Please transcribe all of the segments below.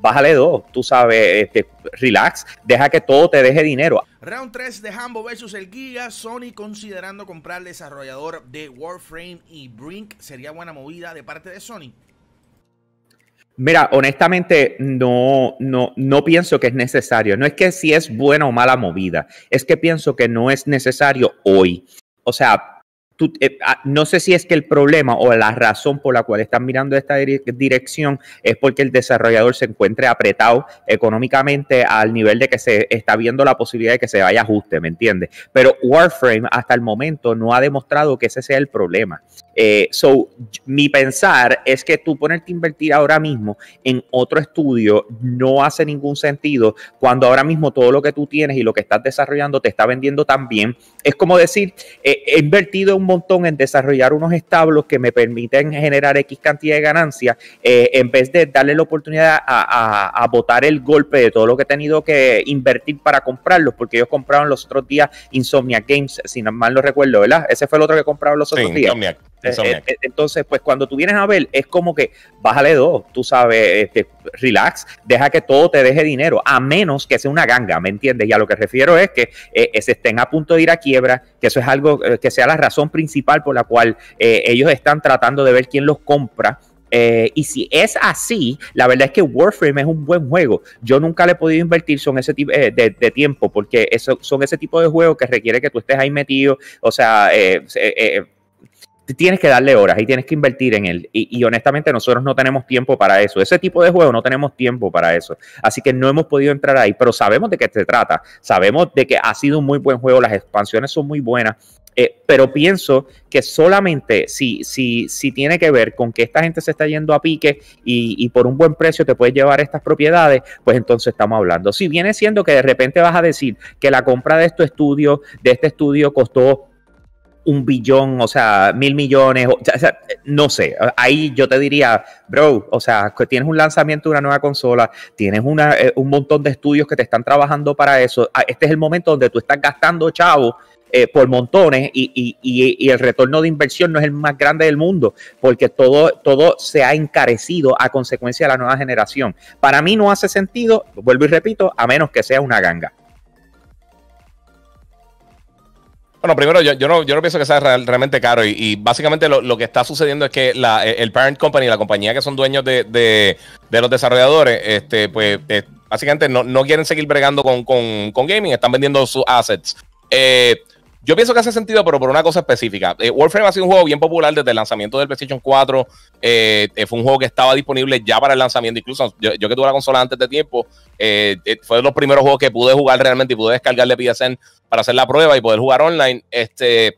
bájale dos, tú sabes, este, relax, deja que todo te deje dinero. Round 3 de Hambo versus el guía. Sony considerando comprar desarrollador de Warframe y Brink, ¿sería buena movida de parte de Sony? Mira, honestamente, no, no, no pienso que es necesario. No es que si es buena o mala movida, es que pienso que no es necesario hoy. O sea, eh, ah, no sé si es que el problema o la razón por la cual están mirando esta dirección es porque el desarrollador se encuentre apretado económicamente al nivel de que se está viendo la posibilidad de que se vaya ajuste, ¿me entiendes? Pero Warframe hasta el momento no ha demostrado que ese sea el problema. Eh, so, mi pensar es que tú ponerte a invertir ahora mismo en otro estudio no hace ningún sentido cuando ahora mismo todo lo que tú tienes y lo que estás desarrollando te está vendiendo tan bien. Es como decir, eh, he invertido un montón en desarrollar unos establos que me permiten generar X cantidad de ganancias eh, en vez de darle la oportunidad a, a, botar el golpe de todo lo que he tenido que invertir para comprarlos, porque ellos compraron los otros días Insomnia Games, si no mal no recuerdo, ¿verdad? Ese fue el otro que compraron los otros días. Insomniac. Eh, eh, entonces, pues cuando tú vienes a ver, es como que bájale dos, tú sabes, este, relax, deja que todo te deje dinero, a menos que sea una ganga, ¿me entiendes? Y a lo que refiero es que eh, se estén a punto de ir a quiebra, que eso es algo que sea la razón principal por la cual ellos están tratando de ver quién los compra. y si es así, la verdad es que Warframe es un buen juego. Yo nunca le he podido invertir son ese de, tiempo porque eso, son ese tipo de juegos que requiere que tú estés ahí metido. O sea, eh, tienes que darle horas y tienes que invertir en él. Y, honestamente nosotros no tenemos tiempo para eso. Ese tipo de juego no tenemos tiempo para eso. Así que no hemos podido entrar ahí, pero sabemos de qué se trata. Sabemos de que ha sido un muy buen juego, las expansiones son muy buenas. Eh, pero pienso que solamente si, si, si tiene que ver con que esta gente se está yendo a pique y, por un buen precio te puedes llevar estas propiedades, pues entonces estamos hablando. Si viene siendo que de repente vas a decir que la compra de este estudio, de este estudio costó un billón, o sea, mil millones, o, sea, no sé, ahí yo te diría, bro, o sea, tienes un lanzamiento de una nueva consola, tienes eh, un montón de estudios que te están trabajando para eso, ah, este es el momento donde tú estás gastando chavo eh, por montones y, y, el retorno de inversión no es el más grande del mundo porque todo, todo se ha encarecido a consecuencia de la nueva generación. Para mí no hace sentido, vuelvo y repito, a menos que sea una ganga. Bueno, primero, yo, yo, no, yo no pienso que sea realmente caro. Y, básicamente lo, lo, que está sucediendo es que la, e, el parent company, la compañía que son dueños de, de, los desarrolladores, este, pues eh, básicamente no, no, quieren seguir bregando con, con gaming, están vendiendo sus assets. Eh, yo pienso que hace sentido, pero por una cosa específica. Eh, Warframe ha sido un juego bien popular desde el lanzamiento del PlayStation 4. Eh, eh, fue un juego que estaba disponible ya para el lanzamiento. Incluso yo, que tuve la consola antes de tiempo, fue de los primeros juegos que pude jugar realmente y pude descargarle PSN para hacer la prueba y poder jugar online. Este,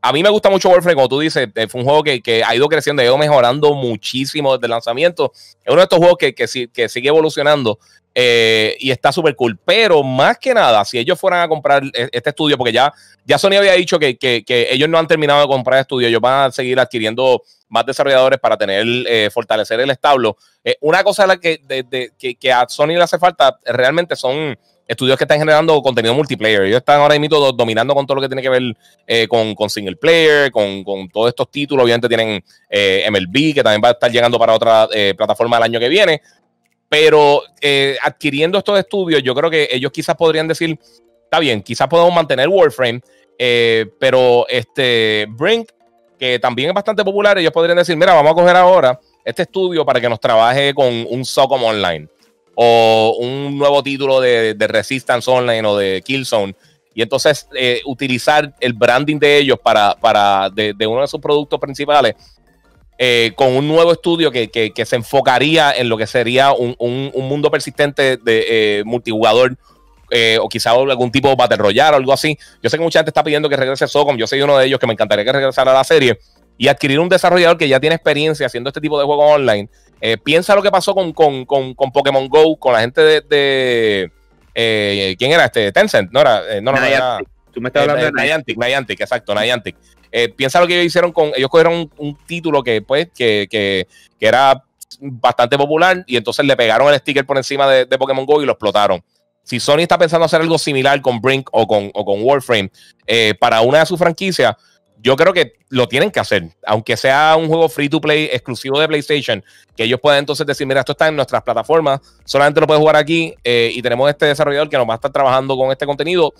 a mí me gusta mucho Warframe, como tú dices, fue un juego que, ha ido creciendo, ha ido mejorando muchísimo desde el lanzamiento. Es uno de estos juegos que sigue evolucionando. Eh, y está súper cool. Pero más que nada, si ellos fueran a comprar e-, este estudio, porque ya, ya Sony había dicho que, ellos no han terminado de comprar el estudio, ellos van a seguir adquiriendo más desarrolladores para tener, eh, fortalecer el establo. Eh, una cosa que, a Sony le hace falta realmente son estudios que están generando contenido multiplayer. Ellos están ahora mismo dominando con todo lo que tiene que ver con, single player, con, todos estos títulos. Obviamente tienen MLB, que también va a estar llegando para otra plataforma el año que viene pero eh, adquiriendo estos estudios, yo creo que ellos quizás podrían decir, está bien, quizás podemos mantener Warframe, eh, pero este Brink, que también es bastante popular, ellos podrían decir, mira, vamos a coger ahora este estudio para que nos trabaje con un SOCOM online o un nuevo título de, Resistance Online o de Killzone. Y entonces eh, utilizar el branding de ellos para, para de uno de sus productos principales eh, con un nuevo estudio que, se enfocaría en lo que sería un, mundo persistente de eh, multijugador. Eh, o quizá algún tipo de Battle Royale o algo así. Yo sé que mucha gente está pidiendo que regrese Socom. Yo soy uno de ellos que me encantaría que regresara a la serie. Y adquirir un desarrollador que ya tiene experiencia haciendo este tipo de juegos online. piensa lo que pasó con, con, Pokémon Go, con la gente de. ¿Quién era este? Tencent, ¿no era? no, no, Tú me estás hablando de Niantic. Niantic, exacto, Niantic. Eh, piensa lo que ellos hicieron con. Ellos cogieron un, título que, pues, que, que, era bastante popular y entonces le pegaron el sticker por encima de, de, Pokémon Go y lo explotaron. Si Sony está pensando hacer algo similar con Brink o con, o con Warframe eh, para una de sus franquicias, yo creo que lo tienen que hacer, aunque sea un juego free to play exclusivo de PlayStation, que ellos puedan entonces decir, mira, esto está en nuestras plataformas, solamente lo puedes jugar aquí eh, y tenemos este desarrollador que nos va a estar trabajando con este contenido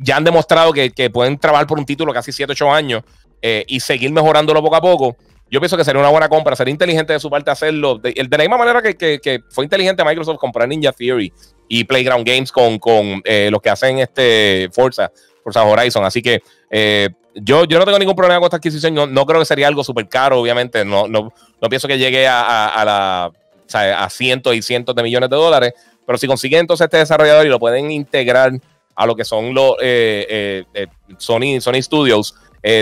ya han demostrado que, pueden trabajar por un título casi 7, 8 años eh, y seguir mejorándolo poco a poco. Yo pienso que sería una buena compra, sería inteligente de su parte hacerlo. De, de la misma manera que, fue inteligente Microsoft comprar Ninja Theory y Playground Games con, eh, los que hacen este Forza, Forza Horizon. Así que eh, yo, yo no tengo ningún problema con esta adquisición. No, creo que sería algo súper caro, obviamente. No, no, no pienso que llegue a, la, a cientos y cientos de millones de dólares. Pero si consiguen entonces este desarrollador y lo pueden integrar a lo que son los eh, eh, eh, Sony, Sony Studios,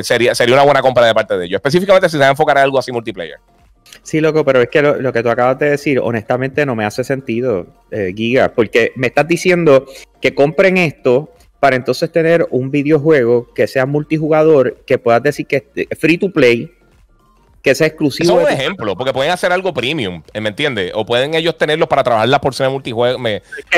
sería, sería una buena compra de parte de ellos. Específicamente si se va a enfocar en algo así multiplayer. Sí, loco, pero es que lo, que tú acabas de decir, honestamente, no me hace sentido, Giga, porque me estás diciendo que compren esto para entonces tener un videojuego que sea multijugador, que puedas decir que es free to play, que sea exclusivo. Eso es un ejemplo, porque pueden hacer algo premium, ¿me entiendes? O pueden ellos tenerlo para trabajar las porciones multijuegos eh, de,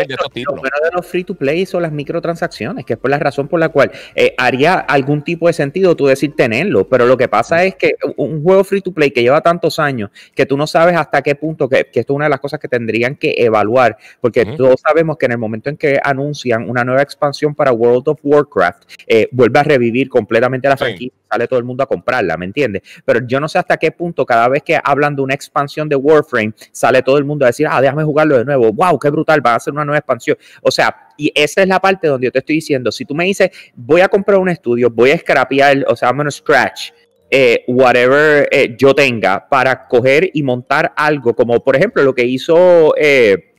estos títulos. Lo de los free to play son las microtransacciones, que es por la razón por la cual eh, haría algún tipo de sentido tú decir tenerlo, pero lo que pasa es que un juego free to play que lleva tantos años, que tú no sabes hasta qué punto, que, esto es una de las cosas que tendrían que evaluar, porque todos sabemos que en el momento en que anuncian una nueva expansión para World of Warcraft, eh, vuelve a revivir completamente la franquicia, sale todo el mundo a comprarla, ¿me entiendes? pero yo no sé hasta qué punto cada vez que hablan de una expansión de Warframe, sale todo el mundo a decir, ah, déjame jugarlo de nuevo, wow, qué brutal, va a ser una nueva expansión. O sea, y esa es la parte donde yo te estoy diciendo, si tú me dices, voy a comprar un estudio, voy a scrapear, o sea, I'm scratch. Eh, whatever eh, yo tenga para coger y montar algo, como por ejemplo lo que hizo eh,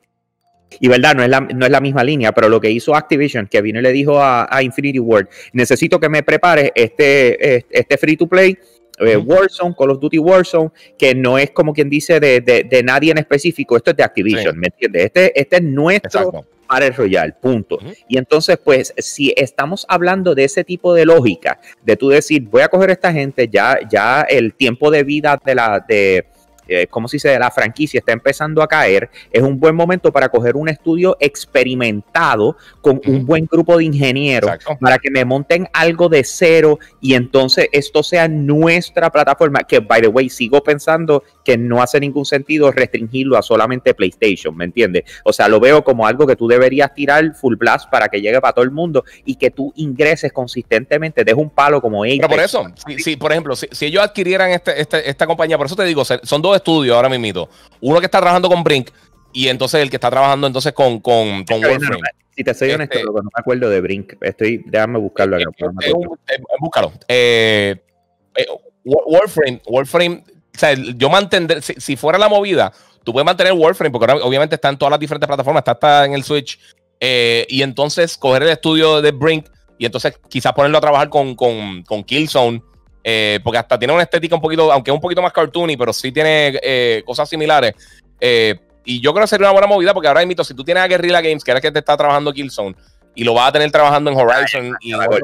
y verdad, no es, la, no es la misma línea, pero lo que hizo Activision, que vino y le dijo a, Infinity World, necesito que me prepare este, este, este free to play eh, Warzone, Call of Duty Warzone, que no es como quien dice de, nadie en específico, esto es de Activision, ¿me entiendes? Este, este es nuestro para el Royal, punto. Y entonces, pues, si estamos hablando de ese tipo de lógica, de tú decir, voy a coger a esta gente, ya, ya el tiempo de vida de la, de, eh, como si se la franquicia está empezando a caer, es un buen momento para coger un estudio experimentado con un buen grupo de ingenieros para que me monten algo de cero y entonces esto sea nuestra plataforma, que by the way sigo pensando que no hace ningún sentido restringirlo a solamente PlayStation, ¿me entiendes? O sea, lo veo como algo que tú deberías tirar full blast para que llegue para todo el mundo y que tú ingreses consistentemente, de un palo como ellos. Pero por eso, si, por ejemplo, si, si ellos adquirieran este, este, esta compañía, por eso te digo, son dos Estudio estudios ahora mismo. Uno que está trabajando con Brink y entonces el que está trabajando entonces con, con, Warframe. Si te soy honesto, este, no me acuerdo de Brink. Estoy, déjame buscarlo acá. Eh, eh, eh, búscalo. Warframe, Warframe, o sea, yo mantendré, si, fuera la movida, tú puedes mantener Warframe, porque ahora, obviamente está en todas las diferentes plataformas, está, está en el Switch, y entonces coger el estudio de Brink y entonces quizás ponerlo a trabajar con, con, con Killzone eh, porque hasta tiene una estética un poquito, aunque es un poquito más cartoony, pero sí tiene eh, cosas similares. Eh, y yo creo que sería una buena movida porque ahora mito, si tú tienes a Guerrilla Games, que era que te está trabajando Killzone, y lo vas a tener trabajando en Horizon y en acordé,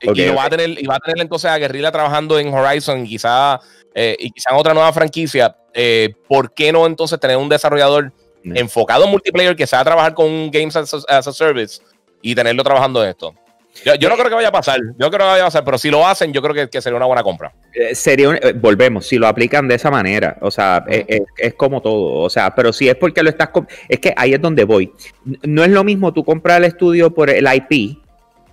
y, va a tener, y va a tener entonces a Guerrilla trabajando en Horizon y quizá, y quizá en otra nueva franquicia. ¿Por qué no entonces tener un desarrollador mm. enfocado en multiplayer que sea trabajar con un Games as a Service y tenerlo trabajando en esto? Yo, no eh, creo que vaya a pasar, yo creo que vaya a pasar, pero si lo hacen, yo creo que, que sería una buena compra. Eh, sería, eh, volvemos, si lo aplican de esa manera, o sea, es, como todo, o sea, pero si es porque lo estás, es que ahí es donde voy. No es lo mismo tú comprar el estudio por el IP,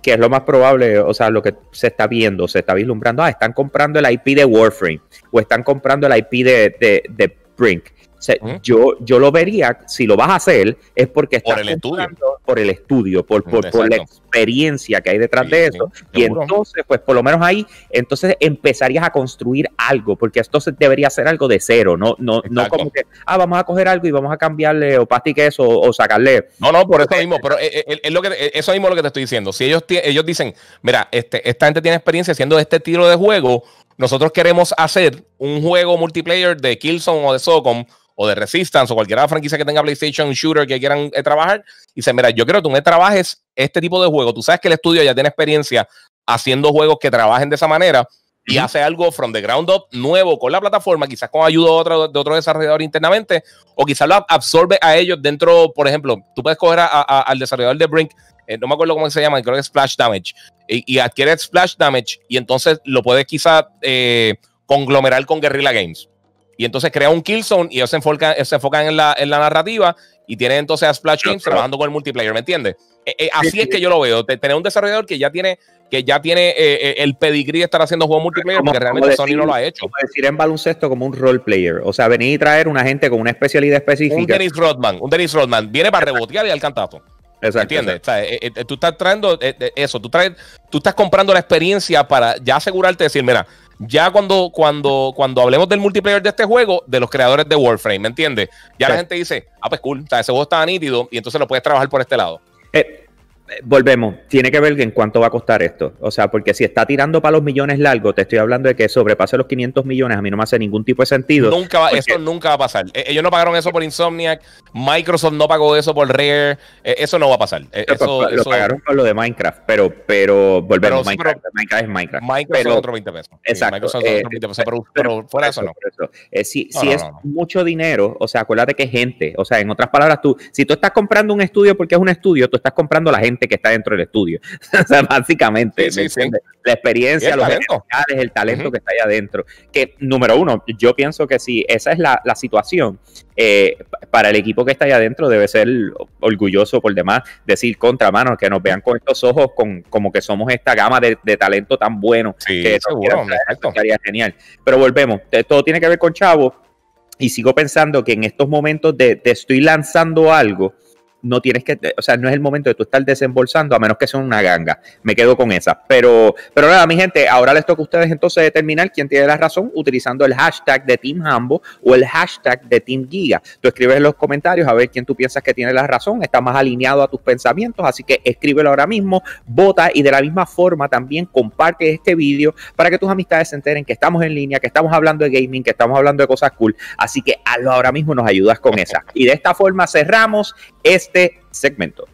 que es lo más probable, o sea, lo que se está viendo, se está vislumbrando, ah, están comprando el IP de Warframe, o están comprando el IP de, de, de Brink o sea, yo, yo lo vería, si lo vas a hacer, es porque estás por el estudio, por, el estudio, por, la experiencia que hay detrás de eso. y entonces, pues por lo menos ahí, entonces empezarías a construir algo, porque esto debería ser algo de cero, no, no, como que, ah, vamos a coger algo y vamos a cambiarle o pasta o, sacarle. No, no, por eh, eh, eh, eso mismo, pero lo eso mismo lo que te estoy diciendo. Si ellos, ellos dicen, mira, este, esta gente tiene experiencia haciendo este tiro de juego, nosotros queremos hacer un juego multiplayer de Killzone o de Socom o de Resistance o cualquiera franquicia que tenga PlayStation Shooter que quieran eh, trabajar. Y dice, mira, yo creo que tú me trabajes este tipo de juego. Tú sabes que el estudio ya tiene experiencia haciendo juegos que trabajen de esa manera y hace algo from the ground up nuevo con la plataforma, quizás con ayuda de otro, desarrollador internamente, o quizás lo absorbe a ellos dentro, por ejemplo, tú puedes coger al desarrollador de Brink, eh, no me acuerdo cómo se llama, creo que es Splash Damage, y, adquiere splash damage y entonces lo puedes quizá eh, conglomerar con Guerrilla Games. Y entonces crea un killzone y ellos se enfocan, se enfocan en, la, en la narrativa y tienen entonces a Splash Games trabajando con el multiplayer, ¿me entiendes? Eh, eh, así es que yo lo veo, tener un desarrollador que ya tiene que ya tiene el pedigrí de estar haciendo juegos multiplayer porque realmente Sony no lo ha hecho. Como decir en baloncesto como un role player, o sea, venir y traer una gente con una especialidad específica. Un Dennis Rodman, un Dennis Rodman, viene para rebotear y al cantazo. Exacto, ¿Entiendes? Eh, eh, tú estás trayendo eh, eso, tú, traes, tú estás comprando la experiencia para ya asegurarte de decir, mira, ya cuando, cuando, cuando hablemos del multiplayer de este juego, de los creadores de Warframe, ¿me entiendes? Ya la gente dice, ah, pues cool, ese juego estaba nítido y entonces lo puedes trabajar por este lado. volvemos, tiene que ver en cuánto va a costar esto. O sea, porque si está tirando para los millones largo te estoy hablando de que sobrepase los 500 millones, a mí no me hace ningún tipo de sentido. Nunca Eso nunca va a pasar. E, ellos no pagaron eso por Insomniac, Microsoft no pagó eso por Rare. Eh, eso no va a pasar. Eh, eso, lo, pagaron por lo de Minecraft, pero, pero volvemos. a Minecraft, Minecraft, es Minecraft. Microsoft pero, otro 20 pesos. Exacto. Microsoft eh, otro 20 pesos, pero, por eso, eso, no. si, es mucho dinero, o sea, acuérdate que gente, o sea, en otras palabras, tú, si tú estás comprando un estudio porque es un estudio, tú estás comprando la gente que está dentro del estudio. o sea, básicamente, sí, sí, la experiencia, los talentos... el talento que está ahí adentro. Que, número uno, yo pienso que si esa es la, la situación, eh, para el equipo que está ahí adentro debe ser orgulloso por demás, decir contra mano, que nos vean con estos ojos con, como que somos esta gama de, talento tan bueno. Sí, que seguro, exacto. Pues, sería genial. Pero volvemos, todo tiene que ver con Chavo y sigo pensando que en estos momentos de te estoy lanzando algo no tienes que, o sea, no es el momento de tú estar desembolsando, a menos que sea una ganga. Me quedo con esa. Pero, pero nada, mi gente, ahora les toca a ustedes entonces determinar quién tiene la razón utilizando el hashtag de Team Hambo o el hashtag de Team Giga. Tú escribes en los comentarios a ver quién tú piensas que tiene la razón, está más alineado a tus pensamientos, así que escríbelo ahora mismo, vota y de la misma forma también comparte este vídeo para que tus amistades se enteren que estamos en línea, que estamos hablando de gaming, que estamos hablando de cosas cool. Así que hazlo ahora mismo, nos ayudas con esa. Y de esta forma cerramos este segmento.